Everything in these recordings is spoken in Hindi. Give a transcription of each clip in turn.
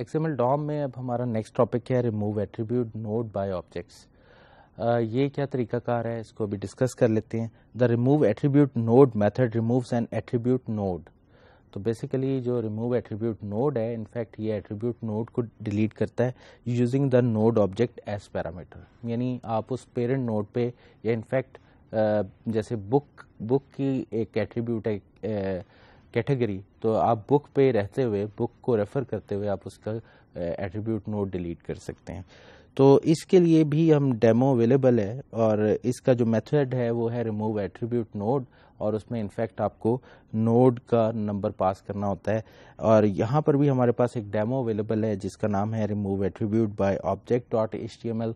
एक्सएमएल डॉम में अब हमारा नेक्स्ट टॉपिक है remove attribute node by objects ये क्या तरीकाकार है इसको भी डिस्कस कर लेते हैं the remove attribute node method removes an attribute node तो बेसिकली जो रिमूव एट्रीब्यूट नोड है इनफैक्ट ये एट्रीब्यूट नोड को डिलीट करता है using the node object as parameter यानी आप उस पेरेंट नोड पे या इनफैक्ट जैसे बुक बुक की एक एट्रीब्यूट है कैटेगरी तो आप बुक पे रहते हुए बुक को रेफ़र करते हुए आप उसका एट्रीब्यूट नोट डिलीट कर सकते हैं तो इसके लिए भी हम डेमो अवेलेबल है और इसका जो मेथड है वो है रिमूव एट्रीब्यूट नोड और उसमें इनफैक्ट आपको नोड का नंबर पास करना होता है और यहाँ पर भी हमारे पास एक डेमो अवेलेबल है जिसका नाम है remove attribute by object dot H M L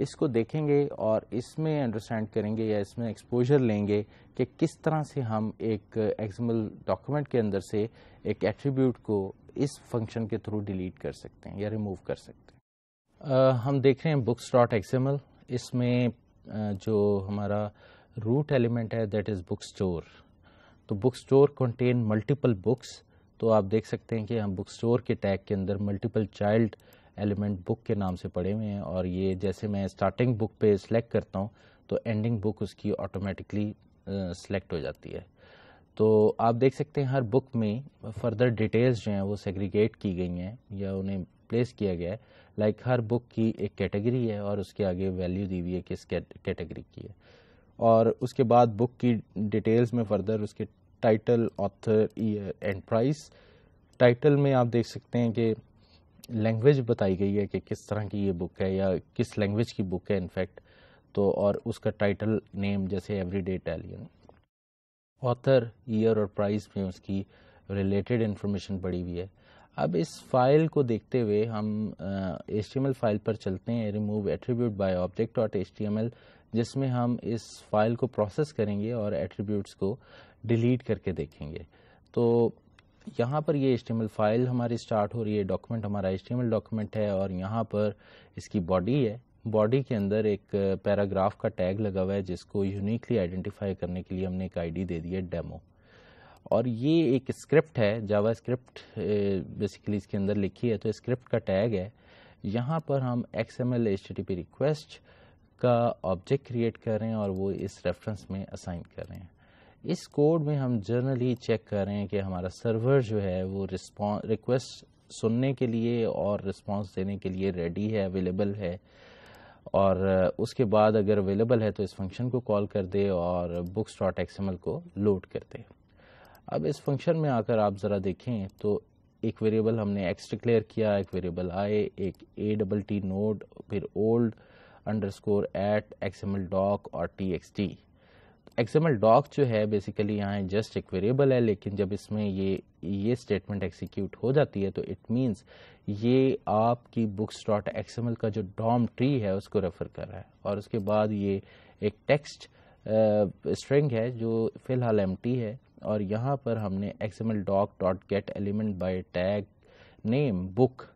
इसको देखेंगे और इसमें अंडरस्टैंड करेंगे या इसमें एक्सपोजर लेंगे कि किस तरह से हम एक एक्समल डॉक्यूमेंट के अंदर से एक एट्रीब्यूट को इस फंक्शन के थ्रू डिलीट कर सकते हैं या रिमूव कर सकते हैं uh, हम देख रहे हैं बुक्स डॉट एक्सएमएल इसमें uh, जो हमारा रूट एलिमेंट है दैट इज़ बुक स्टोर तो book store contain multiple books तो आप देख सकते हैं कि हम बुक स्टोर के टैग के अंदर multiple child uh, element book के नाम से पड़े हुए हैं और ये जैसे मैं स्टार्टिंग बुक पे सिलेक्ट करता हूँ तो एंडिंग बुक उसकी ऑटोमेटिकली सिलेक्ट हो जाती है तो आप देख सकते हैं हर बुक में फर्दर डिटेल्स जो हैं वो सेग्रीगेट की गई हैं या उन्हें प्लेस किया गया है लाइक like हर बुक की एक कैटेगरी है और उसके आगे वैल्यू दी हुई है किस कैटेगरी की है और उसके बाद बुक की डिटेल्स में फर्दर उसके title author and price title में आप देख सकते हैं कि लैंग्वेज बताई गई है कि किस तरह की ये बुक है या किस लैंग्वेज की बुक है इनफैक्ट तो और उसका टाइटल नेम जैसे every day Italian author year और प्राइस में उसकी रिलेटेड इन्फॉर्मेशन पड़ी हुई है अब इस फाइल को देखते हुए हम एच uh, फाइल पर चलते हैं remove attribute by object dot H जिसमें हम इस फाइल को प्रोसेस करेंगे और एट्रीब्यूट्स को डिलीट करके देखेंगे तो यहाँ पर ये एच फाइल हमारी स्टार्ट हो रही है डॉक्यूमेंट हमारा एच डॉक्यूमेंट है और यहाँ पर इसकी बॉडी है बॉडी के अंदर एक पैराग्राफ का टैग लगा हुआ है जिसको यूनिकली आइडेंटिफाई करने के लिए हमने एक आईडी दे दी है डेमो और ये एक स्क्रिप्ट है जावा स्क्रिप्ट बेसिकली इसके अंदर लिखी है तो स्क्रिप्ट का टैग है यहाँ पर हम X M L H T P request का ऑब्जेक्ट क्रिएट कर रहे हैं और वो इस रेफरेंस में असाइन कर रहे हैं इस कोड में हम जर्नली चेक कर रहे हैं कि हमारा सर्वर जो है वो रिस्पॉन्स रिक्वेस्ट सुनने के लिए और रिस्पॉन्स देने के लिए रेडी है अवेलेबल है और उसके बाद अगर अवेलेबल है तो इस फंक्शन को कॉल कर दे और बुक्स डॉट एक्सएमएल को लोड कर दे अब इस फंक्शन में आकर आप ज़रा देखें तो एक वेरिएबल हमने एक्स डिक्लेयर किया एक वेरिएबल आए एक ए डबल टी नोड फिर old under score at X doc और T X T XML doc जो है बेसिकली यहाँ जस्ट एक वेरिएबल है लेकिन जब इसमें ये ये स्टेटमेंट एक्सिक्यूट हो जाती है तो इट मीन्स ये आपकी बुक्स डॉट एक्सएमएल का जो डॉम ट्री है उसको रेफर कर रहा है और उसके बाद ये एक टेक्स्ट स्ट्रिंग uh, है जो फिलहाल एम है और यहाँ पर हमने XML doc dot get element by tag name book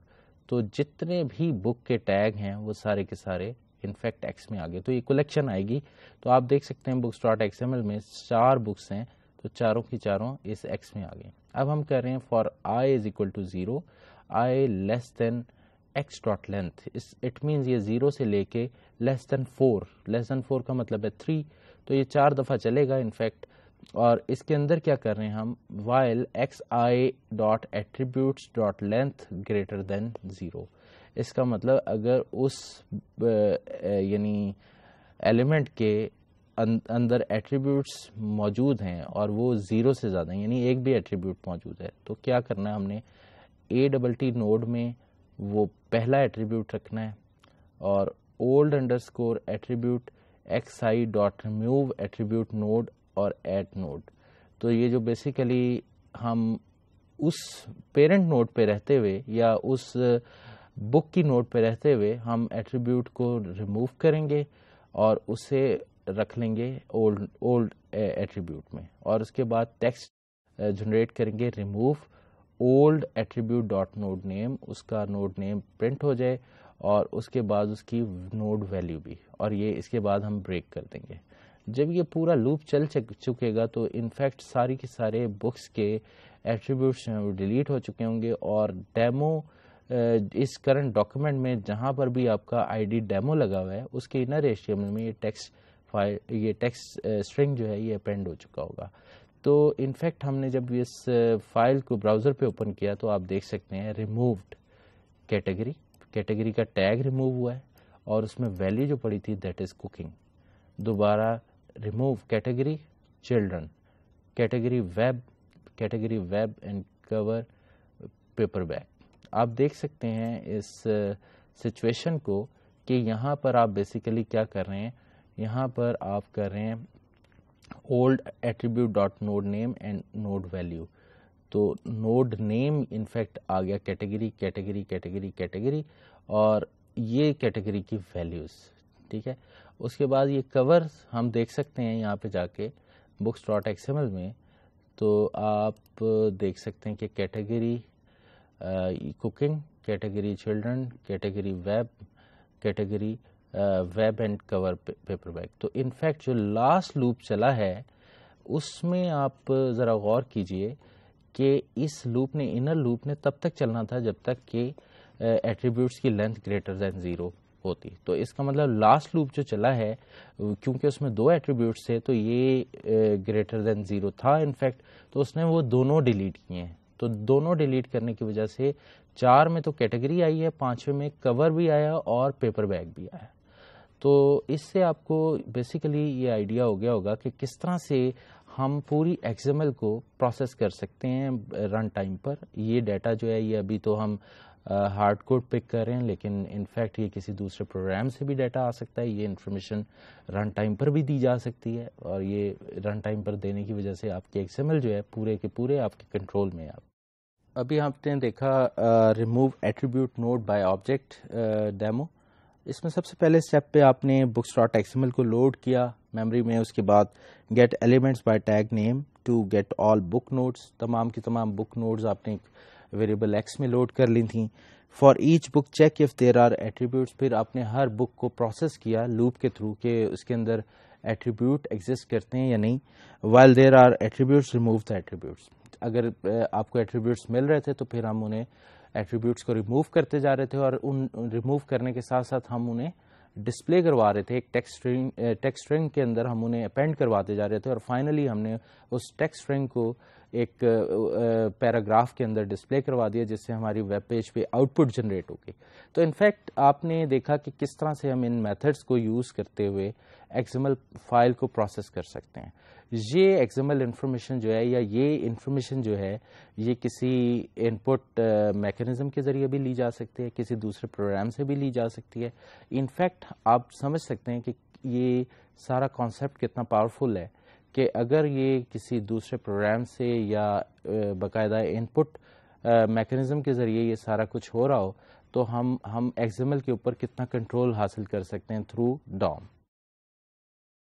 तो जितने भी बुक के टैग हैं वो सारे के सारे इनफैक्ट एक्स में आ गया तो ये कलेक्शन आएगी तो आप देख सकते हैं बुक्स डॉट एक्स में चार बुक्स हैं तो चारों की चारों इस एक्स में आ गई अब हम कह रहे हैं for I is equal to zero I less than X dot length is it means ये ज़ीरो से लेके less than four less than four का मतलब है थ्री तो ये चार दफ़ा चलेगा इनफैक्ट और इसके अंदर क्या कर रहे हैं हम while X I dot attributes dot length greater than zero इसका मतलब अगर उस यानी एलिमेंट के अं-, अंदर एट्रीब्यूट्स मौजूद हैं और वो ज़ीरो से ज़्यादा यानी एक भी एट्रीब्यूट मौजूद है तो क्या करना है हमने ए डबल टी नोड में वो पहला एट्रीब्यूट रखना है और old under score attribute X I dot remove attribute node और एट नोड तो ये जो बेसिकली हम उस पेरेंट नोड पे रहते हुए या उस बुक की नोट पे रहते हुए हम एट्रीब्यूट को रिमूव करेंगे और उसे रख लेंगे ओल्ड ओल्ड एट्रीब्यूट में और उसके बाद टेक्स्ट जनरेट करेंगे remove old attribute dot node name उसका नोड नेम प्रिंट हो जाए और उसके बाद उसकी नोड वैल्यू भी और ये इसके बाद हम ब्रेक कर देंगे जब ये पूरा लूप चल चुकेगा तो इनफैक्ट सारी के सारे बुक्स के एट्रीब्यूट्स हैं वो डिलीट हो चुके होंगे और डेमो इस करंट डॉक्यूमेंट में जहाँ पर भी आपका आईडी डेमो लगा हुआ है उसके इनर एशियम में ये टेक्स्ट फाइल ये टेक्स्ट स्ट्रिंग जो है ये अपेंड हो चुका होगा तो इनफैक्ट हमने जब इस फाइल को ब्राउज़र पे ओपन किया तो आप देख सकते हैं रिमूव्ड कैटेगरी कैटेगरी का टैग रिमूव हुआ है और उसमें वैल्यू जो पड़ी थी दैट इज़ कुकिंग दोबारा remove category children category web category web and cover paper bag आप देख सकते हैं इस सिचुएशन uh, को कि यहाँ पर आप बेसिकली क्या कर रहे हैं यहाँ पर आप कर रहे हैं old attribute dot node name and node value तो नोड नेम इनफैक्ट आ गया कैटेगरी कैटेगरी कैटेगरी कैटेगरी और ये कैटेगरी की वैल्यूज़ ठीक है उसके बाद ये कवर हम देख सकते हैं यहाँ पे जाके बुक्स डॉट एक्सएमएल में तो आप देख सकते हैं कि category cooking category children category web category web and cover paper bag तो इनफैक्ट जो लास्ट लूप चला है उसमें आप ज़रा गौर कीजिए कि इस लूप ने इनर लूप ने तब तक चलना था जब तक कि एट्रीब्यूट्स uh, की लेंथ ग्रेटर दैन ज़ीरो होती तो इसका मतलब लास्ट लूप जो चला है क्योंकि उसमें दो एट्रीब्यूट्स थे तो ये ग्रेटर दैन ज़ीरो था इनफैक्ट तो उसने वो दोनों डिलीट किए हैं तो दोनों डिलीट करने की वजह से चार में तो कैटेगरी आई है पाँचवें में कवर भी आया और पेपर बैग भी आया तो इससे आपको बेसिकली ये आइडिया हो गया होगा कि किस तरह से हम पूरी एक्सएमएल को प्रोसेस कर सकते हैं रन टाइम पर ये डाटा जो है ये अभी तो हम हार्ड कोड पिक कर रहे हैं लेकिन इनफैक्ट ये किसी दूसरे प्रोग्राम से भी डाटा आ सकता है ये इन्फॉर्मेशन रन टाइम पर भी दी जा सकती है और ये रन टाइम पर देने की वजह से आपकी एक्सएमएल जो है पूरे के पूरे आपके कंट्रोल में है आप अभी आपने देखा remove attribute node by object demo इसमें सबसे पहले स्टेप पे आपने बुक्स डॉट एक्सएमएल को लोड किया मेमोरी में उसके बाद get elements by tag name to get all book nodes तमाम की तमाम बुक नोट्स आपने एक वेरिएबल एक्स में लोड कर ली थी for each book check if there are attributes फिर आपने हर बुक को प्रोसेस किया लूप के थ्रू के उसके अंदर एट्रीब्यूट एग्जिस्ट करते हैं या नहीं while there are attributes remove the attributes अगर आपको एट्रीब्यूट्स मिल रहे थे तो फिर हम उन्हें एट्रीब्यूट्स को रिमूव करते जा रहे थे और उन रिमूव करने के साथ साथ हम उन्हें डिस्प्ले करवा रहे थे एक टेक्स्ट स्ट्रिंग टेक्स्ट स्ट्रिंग के अंदर हम उन्हें अपेंड करवाते जा रहे थे और फाइनली हमने उस टेक्स्ट स्ट्रिंग को एक पैराग्राफ के अंदर डिस्प्ले करवा दिया जिससे हमारी वेब पेज पे आउटपुट जनरेट हो गई तो इनफैक्ट आपने देखा कि किस तरह से हम इन मेथड्स को यूज़ करते हुए एक्जमल फाइल को प्रोसेस कर सकते हैं ये एक्जमल इन्फॉर्मेशन जो है या ये इन्फॉर्मेशन जो है ये किसी इनपुट मैकेनिज्म के ज़रिए भी ली जा सकती है किसी दूसरे प्रोग्राम से भी ली जा सकती है इनफैक्ट आप समझ सकते हैं कि ये सारा कॉन्सेप्ट कितना पावरफुल है कि अगर ये किसी दूसरे प्रोग्राम से या बाकायदा इनपुट मैकेनिज़्म के ज़रिए ये सारा कुछ हो रहा हो तो हम हम एक्सएमएल के ऊपर कितना कंट्रोल हासिल कर सकते हैं थ्रू डॉम